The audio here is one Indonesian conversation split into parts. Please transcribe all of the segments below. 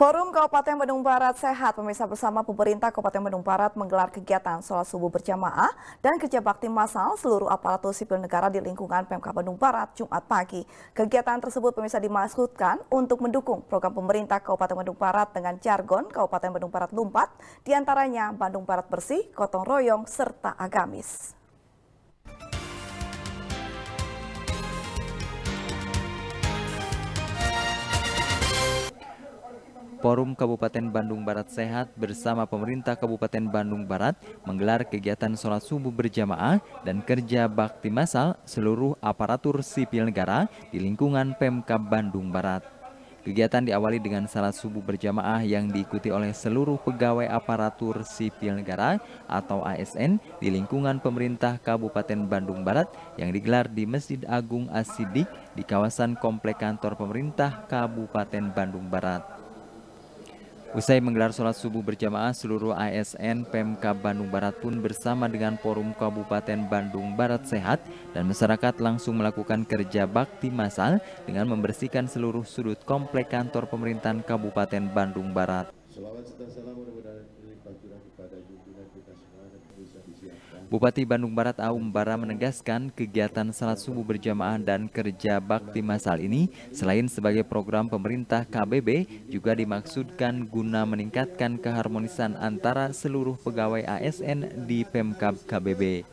Forum Kabupaten Bandung Barat Sehat pemirsa bersama pemerintah Kabupaten Bandung Barat menggelar kegiatan sholat subuh berjamaah dan kerja bakti massal seluruh aparatur sipil negara di lingkungan Pemkab Bandung Barat Jumat pagi. Kegiatan tersebut pemirsa dimaksudkan untuk mendukung program pemerintah Kabupaten Bandung Barat dengan jargon Kabupaten Bandung Barat Lumpat, diantaranya Bandung Barat Bersih, Gotong Royong, serta Agamis. Forum Kabupaten Bandung Barat Sehat bersama pemerintah Kabupaten Bandung Barat menggelar kegiatan sholat subuh berjamaah dan kerja bakti massal seluruh aparatur sipil negara di lingkungan Pemkab Bandung Barat. Kegiatan diawali dengan salat subuh berjamaah yang diikuti oleh seluruh pegawai aparatur sipil negara atau ASN di lingkungan pemerintah Kabupaten Bandung Barat yang digelar di Masjid Agung Asidik di kawasan Komplek Kantor Pemerintah Kabupaten Bandung Barat. Usai menggelar sholat subuh berjamaah, seluruh ASN PMK Bandung Barat pun bersama dengan Forum Kabupaten Bandung Barat Sehat dan masyarakat langsung melakukan kerja bakti massal dengan membersihkan seluruh sudut komplek kantor pemerintahan Kabupaten Bandung Barat. Bupati Bandung Barat Aum Bara menegaskan kegiatan salat subuh berjamaah dan kerja bakti masal ini selain sebagai program pemerintah KBB juga dimaksudkan guna meningkatkan keharmonisan antara seluruh pegawai ASN di Pemkab KBB.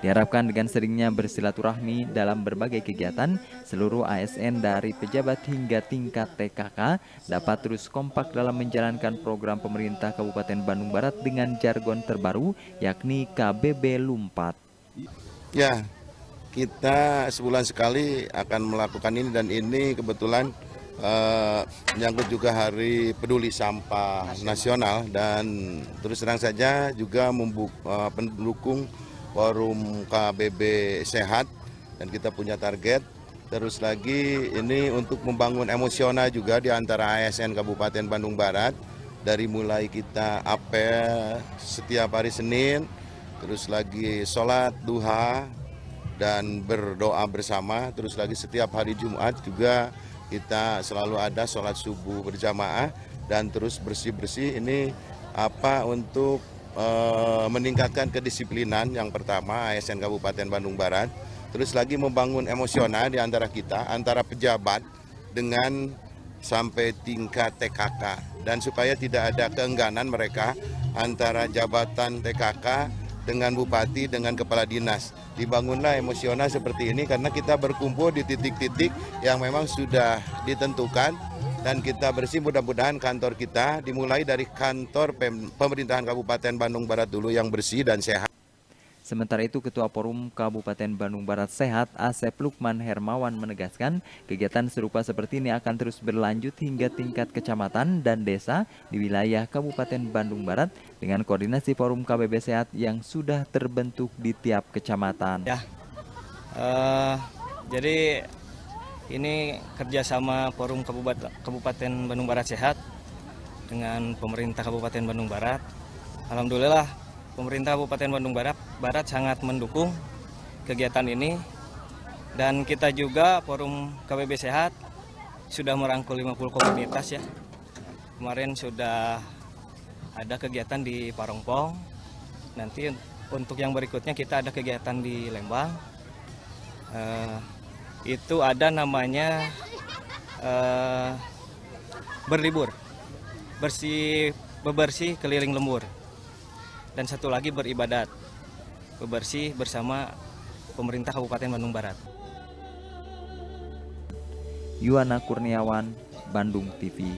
Diharapkan dengan seringnya bersilaturahmi dalam berbagai kegiatan, seluruh ASN dari pejabat hingga tingkat TKK dapat terus kompak dalam menjalankan program pemerintah Kabupaten Bandung Barat dengan jargon terbaru yakni KBB Lumpat. Ya, kita sebulan sekali akan melakukan ini dan ini kebetulan eh, menyangkut juga hari peduli sampah nasional, nasional dan terus terang saja juga membuka, eh, pendukung forum KBB sehat dan kita punya target. Terus lagi ini untuk membangun emosional juga di antara ASN Kabupaten Bandung Barat dari mulai kita apel setiap hari Senin, terus lagi sholat duha dan berdoa bersama, terus lagi setiap hari Jumat juga kita selalu ada sholat subuh berjamaah dan terus bersih-bersih ini apa untuk Eh, meningkatkan kedisiplinan yang pertama ASN Kabupaten Bandung Barat, terus lagi membangun emosional di antara kita, antara pejabat dengan sampai tingkat TKK dan supaya tidak ada keengganan mereka antara jabatan TKK dengan bupati dengan kepala dinas dibangunlah emosional seperti ini karena kita berkumpul di titik-titik yang memang sudah ditentukan dan kita bersih mudah-mudahan kantor kita dimulai dari kantor pemerintahan Kabupaten Bandung Barat dulu yang bersih dan sehat. Sementara itu Ketua Forum Kabupaten Bandung Barat Sehat Asep Lukman Hermawan menegaskan kegiatan serupa seperti ini akan terus berlanjut hingga tingkat kecamatan dan desa di wilayah Kabupaten Bandung Barat dengan koordinasi Forum KBB Sehat yang sudah terbentuk di tiap kecamatan. Ya, uh, jadi ini kerjasama Forum Kabupaten Bandung Barat Sehat dengan pemerintah Kabupaten Bandung Barat. Alhamdulillah pemerintah Kabupaten Bandung Barat, Barat sangat mendukung kegiatan ini dan kita juga Forum KBB Sehat sudah merangkul 50 komunitas ya. Kemarin sudah ada kegiatan di Parongpong. Nanti untuk yang berikutnya kita ada kegiatan di Lembang. Uh, itu ada namanya uh, berlibur, bersih bebersih keliling lembur, dan satu lagi beribadat, bebersih bersama pemerintah Kabupaten Bandung Barat. Yuana Kurniawan, Bandung TV.